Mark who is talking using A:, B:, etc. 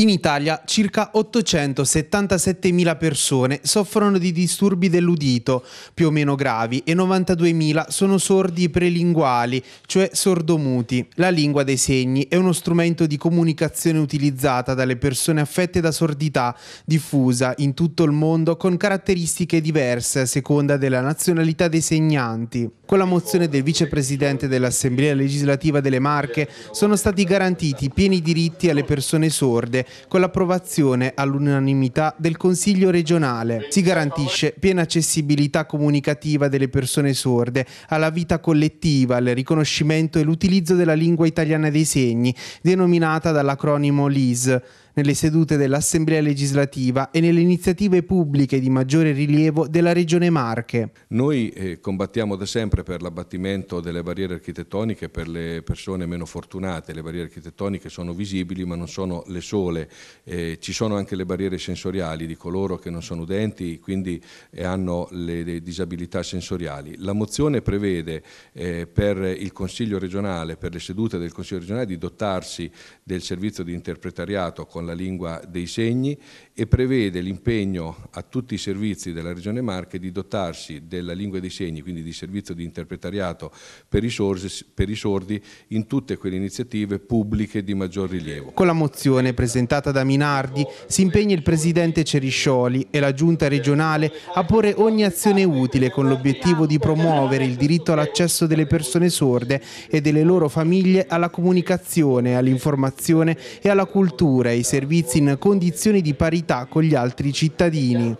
A: In Italia circa 877.000 persone soffrono di disturbi dell'udito, più o meno gravi, e 92.000 sono sordi prelinguali, cioè sordomuti. La lingua dei segni è uno strumento di comunicazione utilizzata dalle persone affette da sordità, diffusa in tutto il mondo con caratteristiche diverse a seconda della nazionalità dei segnanti. Con la mozione del vicepresidente dell'Assemblea legislativa delle Marche sono stati garantiti pieni diritti alle persone sorde con l'approvazione all'unanimità del Consiglio regionale. Si garantisce piena accessibilità comunicativa delle persone sorde alla vita collettiva, al riconoscimento e l'utilizzo della lingua italiana dei segni, denominata dall'acronimo LIS nelle sedute dell'Assemblea legislativa e nelle iniziative pubbliche di maggiore rilievo della Regione Marche.
B: Noi eh, combattiamo da sempre per l'abbattimento delle barriere architettoniche per le persone meno fortunate. Le barriere architettoniche sono visibili ma non sono le sole. Eh, ci sono anche le barriere sensoriali di coloro che non sono udenti quindi eh, hanno le, le, disabilità sensoriali. La mozione prevede eh, per il Consiglio regionale, per le sedute del Consiglio regionale di dotarsi del servizio di interpretariato con alla lingua dei segni e prevede l'impegno a tutti i servizi della Regione Marche di dotarsi della lingua dei segni, quindi di servizio di interpretariato per i, sordi, per i sordi in tutte quelle iniziative pubbliche di maggior rilievo.
A: Con la mozione presentata da Minardi si impegna il Presidente Ceriscioli e la Giunta regionale a porre ogni azione utile con l'obiettivo di promuovere il diritto all'accesso delle persone sorde e delle loro famiglie alla comunicazione, all'informazione e alla cultura e servizi in condizioni di parità con gli altri cittadini.